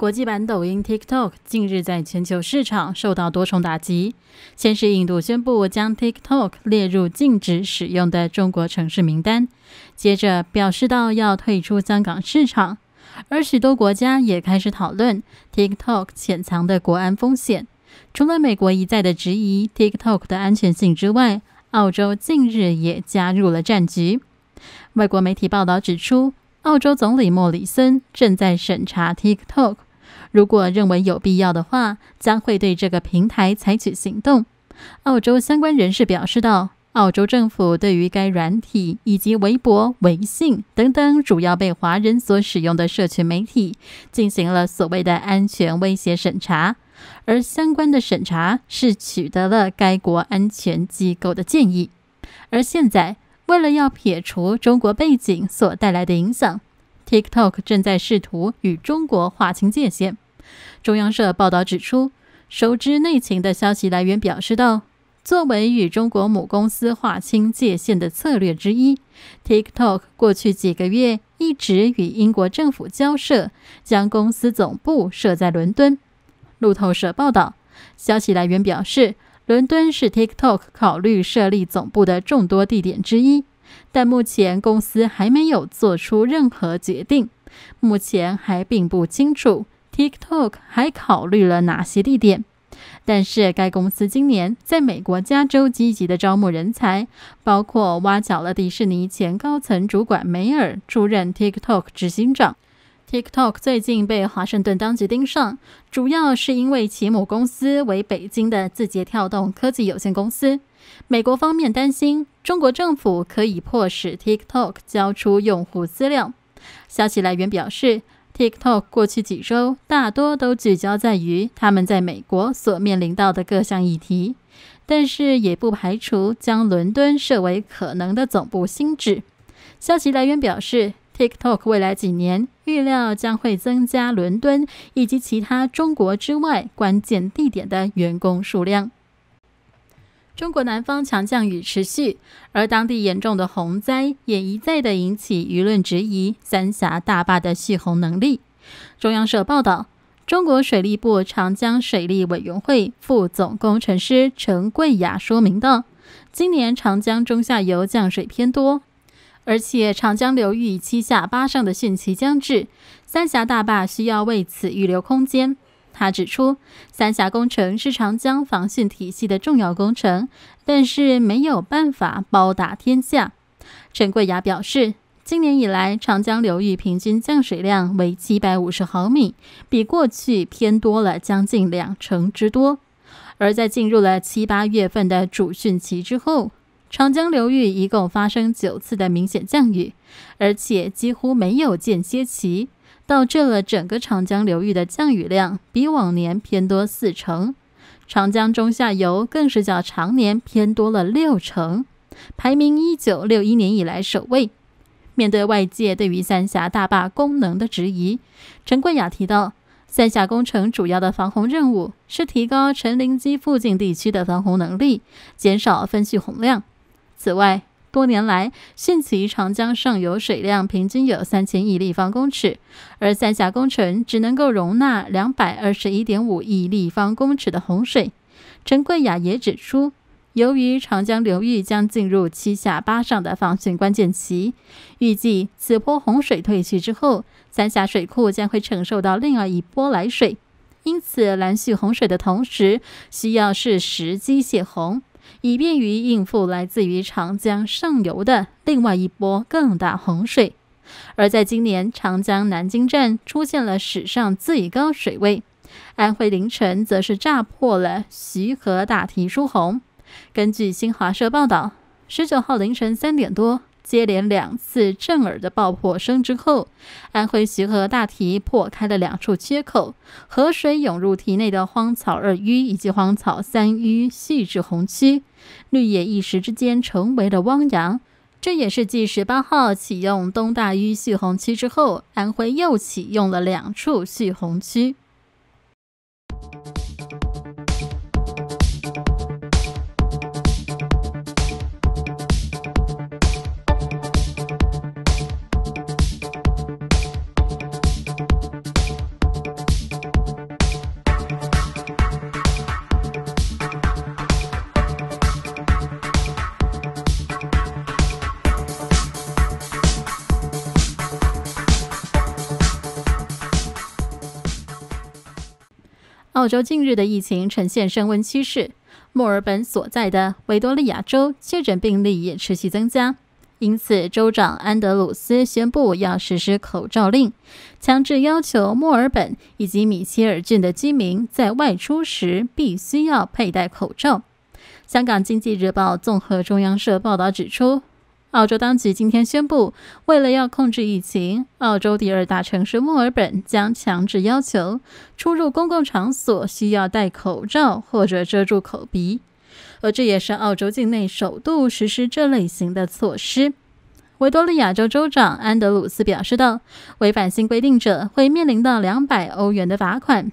国际版抖音 TikTok 近日在全球市场受到多重打击。先是印度宣布将 TikTok 列入禁止使用的中国城市名单，接着表示到要退出香港市场，而许多国家也开始讨论 TikTok 潜藏的国安风险。除了美国一再的质疑 TikTok 的安全性之外，澳洲近日也加入了战局。外国媒体报道指出，澳洲总理莫里森正在审查 TikTok。如果认为有必要的话，将会对这个平台采取行动。澳洲相关人士表示道：“澳洲政府对于该软体以及微博、微信等等主要被华人所使用的社群媒体，进行了所谓的安全威胁审查，而相关的审查是取得了该国安全机构的建议。而现在，为了要撇除中国背景所带来的影响，TikTok 正在试图与中国划清界限。”中央社报道指出，熟知内情的消息来源表示，道，作为与中国母公司划清界限的策略之一，TikTok 过去几个月一直与英国政府交涉，将公司总部设在伦敦。路透社报道，消息来源表示，伦敦是 TikTok 考虑设立总部的众多地点之一，但目前公司还没有做出任何决定，目前还并不清楚。TikTok 还考虑了哪些地点？但是该公司今年在美国加州积极的招募人才，包括挖角了迪士尼前高层主管梅尔出任 TikTok 执行长。TikTok 最近被华盛顿当局盯上，主要是因为其母公司为北京的字节跳动科技有限公司。美国方面担心中国政府可以迫使 TikTok 交出用户资料。消息来源表示。TikTok 过去几周大多都聚焦在于他们在美国所面临到的各项议题，但是也不排除将伦敦设为可能的总部新址。消息来源表示，TikTok 未来几年预料将会增加伦敦以及其他中国之外关键地点的员工数量。中国南方强降雨持续，而当地严重的洪灾也一再的引起舆论质疑三峡大坝的蓄洪能力。中央社报道，中国水利部长江水利委员会副总工程师陈贵雅说明道：“今年长江中下游降水偏多，而且长江流域七下八上的汛期将至，三峡大坝需要为此预留空间。”他指出，三峡工程是长江防汛体系的重要工程，但是没有办法包打天下。陈桂雅表示，今年以来，长江流域平均降水量为七百五十毫米，比过去偏多了将近两成之多。而在进入了七八月份的主汛期之后，长江流域一共发生九次的明显降雨，而且几乎没有间歇期。导致了整个长江流域的降雨量比往年偏多四成，长江中下游更是较常年偏多了六成，排名一九六一年以来首位。面对外界对于三峡大坝功能的质疑，陈冠雅提到，三峡工程主要的防洪任务是提高陈陵矶附近地区的防洪能力，减少分蓄洪量。此外，多年来，汛期长江上游水量平均有三千亿立方公尺，而三峡工程只能够容纳两百二十一点五亿立方公尺的洪水。陈桂雅也指出，由于长江流域将进入七下八上的防汛关键期，预计此波洪水退去之后，三峡水库将会承受到另外一波来水，因此拦蓄洪水的同时，需要适时机泄洪。以便于应付来自于长江上游的另外一波更大洪水，而在今年，长江南京站出现了史上最高水位，安徽凌晨则是炸破了徐河大堤疏洪。根据新华社报道，十九号凌晨三点多。接连两次震耳的爆破声之后，安徽徐河大堤破开了两处缺口，河水涌入堤内的荒草二淤以及荒草三淤蓄滞洪区，绿野一时之间成为了汪洋。这也是继十八号启用东大圩蓄洪区之后，安徽又启用了两处蓄洪区。澳洲近日的疫情呈现升温趋势，墨尔本所在的维多利亚州确诊病例也持续增加，因此州长安德鲁斯宣布要实施口罩令，强制要求墨尔本以及米切尔郡的居民在外出时必须要佩戴口罩。香港经济日报综合中央社报道指出。澳洲当局今天宣布，为了要控制疫情，澳洲第二大城市墨尔本将强制要求出入公共场所需要戴口罩或者遮住口鼻，而这也是澳洲境内首度实施这类型的措施。维多利亚州州长安德鲁斯表示道：“违反新规定者会面临到两百欧元的罚款。”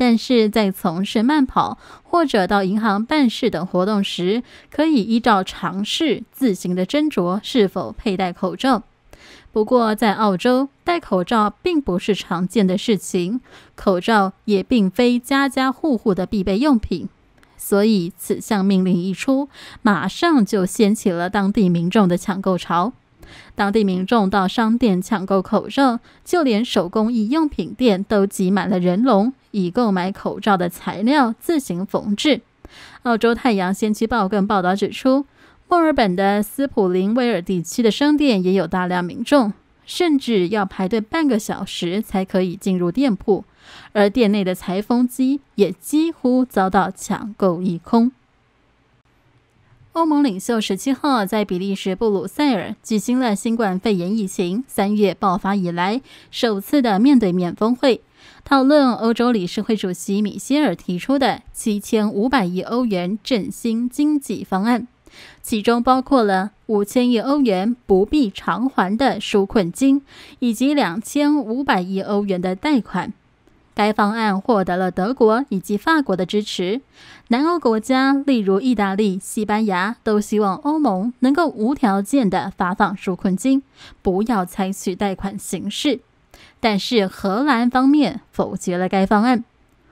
但是在从事慢跑或者到银行办事等活动时，可以依照常试自行的斟酌是否佩戴口罩。不过，在澳洲，戴口罩并不是常见的事情，口罩也并非家家户户的必备用品。所以，此项命令一出，马上就掀起了当地民众的抢购潮。当地民众到商店抢购口罩，就连手工艺用品店都挤满了人龙。以购买口罩的材料自行缝制。澳洲太阳先驱报更报道指出，墨尔本的斯普林威尔地区的商店也有大量民众，甚至要排队半个小时才可以进入店铺，而店内的裁缝机也几乎遭到抢购一空。欧盟领袖十七号在比利时布鲁塞尔举行了新冠肺炎疫情三月爆发以来首次的面对面峰会。讨论欧洲理事会主席米歇尔提出的七千五百亿欧元振兴经济方案，其中包括了五千亿欧元不必偿还的纾困金，以及两千五百亿欧元的贷款。该方案获得了德国以及法国的支持。南欧国家，例如意大利、西班牙，都希望欧盟能够无条件的发放纾困金，不要采取贷款形式。但是荷兰方面否决了该方案。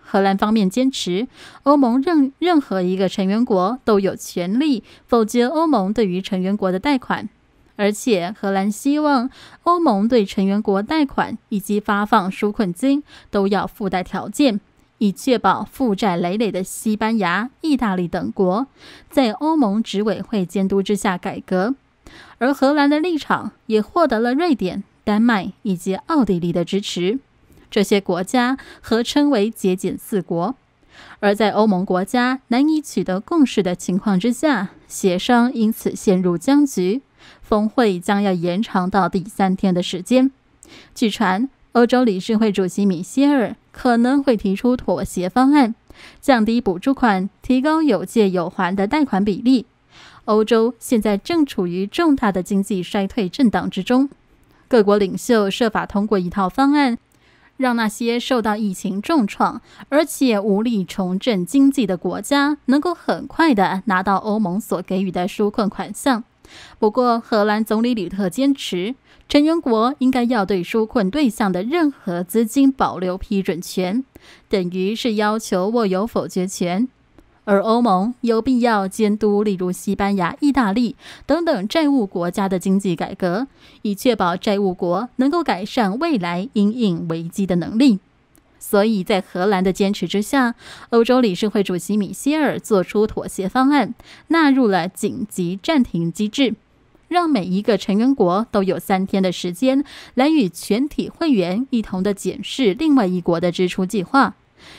荷兰方面坚持，欧盟任任何一个成员国都有权利否决欧盟对于成员国的贷款，而且荷兰希望欧盟对成员国贷款以及发放纾困金都要附带条件，以确保负债累累的西班牙、意大利等国在欧盟执委会监督之下改革。而荷兰的立场也获得了瑞典。丹麦以及奥地利的支持，这些国家合称为“节俭四国”。而在欧盟国家难以取得共识的情况之下，协商因此陷入僵局。峰会将要延长到第三天的时间。据传，欧洲理事会主席米歇尔可能会提出妥协方案，降低补助款，提高有借有还的贷款比例。欧洲现在正处于重大的经济衰退震荡之中。各国领袖设法通过一套方案，让那些受到疫情重创而且无力重振经济的国家，能够很快的拿到欧盟所给予的纾困款项。不过，荷兰总理吕特坚持，成员国应该要对纾困对象的任何资金保留批准权，等于是要求握有否决权。而欧盟有必要监督，例如西班牙、意大利等等债务国家的经济改革，以确保债务国能够改善未来应危机的能力。所以在荷兰的坚持之下，欧洲理事会主席米歇尔做出妥协方案，纳入了紧急暂停机制，让每一个成员国都有三天的时间来与全体会员一同的检视另外一国的支出计划。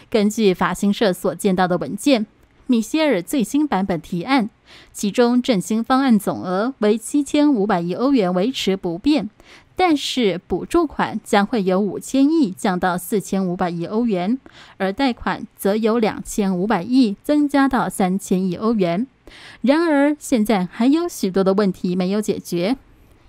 根据法新社所见到的文件。米歇尔最新版本提案，其中振兴方案总额为七千五百亿欧元维持不变，但是补助款将会有五千亿降到四千五百亿欧元，而贷款则由两千五百亿增加到三千亿欧元。然而，现在还有许多的问题没有解决。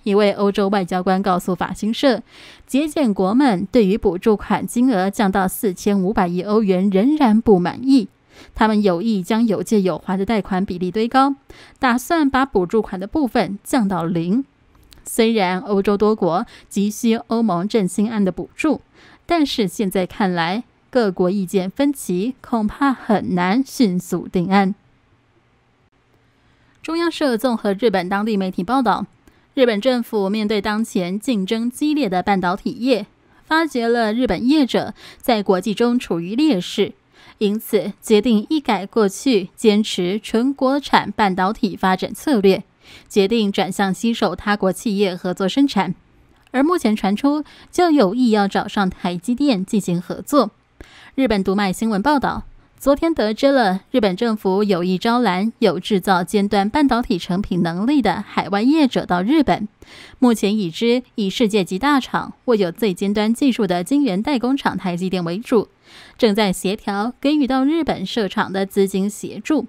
一位欧洲外交官告诉法新社，节建国们对于补助款金额降到四千五百亿欧元仍然不满意。他们有意将有借有还的贷款比例堆高，打算把补助款的部分降到零。虽然欧洲多国急需欧盟振兴案的补助，但是现在看来，各国意见分歧，恐怕很难迅速定案。中央社综合日本当地媒体报道，日本政府面对当前竞争激烈的半导体业，发觉了日本业者在国际中处于劣势。因此，决定一改过去坚持纯国产半导体发展策略，决定转向吸收他国企业合作生产。而目前传出就有意要找上台积电进行合作。日本读卖新闻报道。昨天得知了，日本政府有意招揽有制造尖端半导体成品能力的海外业者到日本。目前已知以世界级大厂或有最尖端技术的晶圆代工厂台积电为主，正在协调给予到日本设厂的资金协助。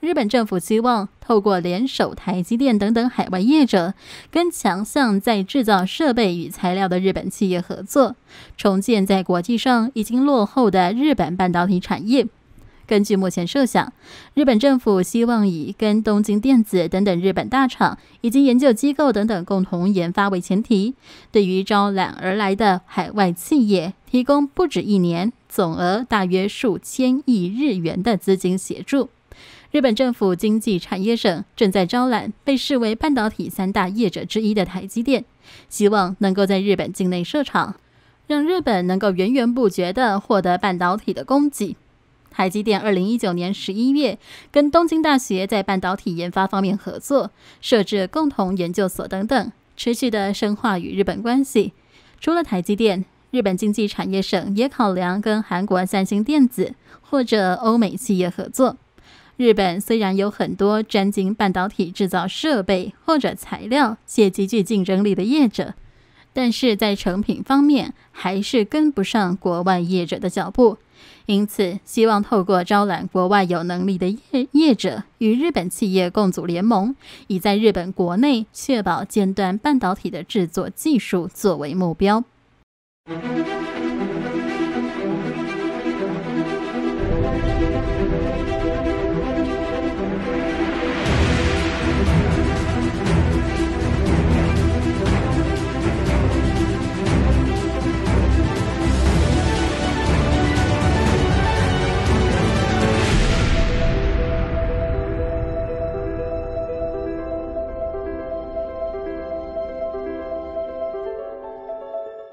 日本政府希望透过联手台积电等等海外业者，跟强项在制造设备与材料的日本企业合作，重建在国际上已经落后的日本半导体产业。根据目前设想，日本政府希望以跟东京电子等等日本大厂以及研究机构等等共同研发为前提，对于招揽而来的海外企业，提供不止一年，总额大约数千亿日元的资金协助。日本政府经济产业省正在招揽被视为半导体三大业者之一的台积电，希望能够在日本境内设厂，让日本能够源源不绝地获得半导体的供给。台积电二零一九年十一月跟东京大学在半导体研发方面合作，设置共同研究所等等，持续地深化与日本关系。除了台积电，日本经济产业省也考量跟韩国三星电子或者欧美企业合作。日本虽然有很多专精半导体制造设备或者材料且极具竞争力的业者，但是在成品方面还是跟不上国外业者的脚步。因此，希望透过招揽国外有能力的业业者与日本企业共组联盟，以在日本国内确保尖端半导体的制作技术作为目标。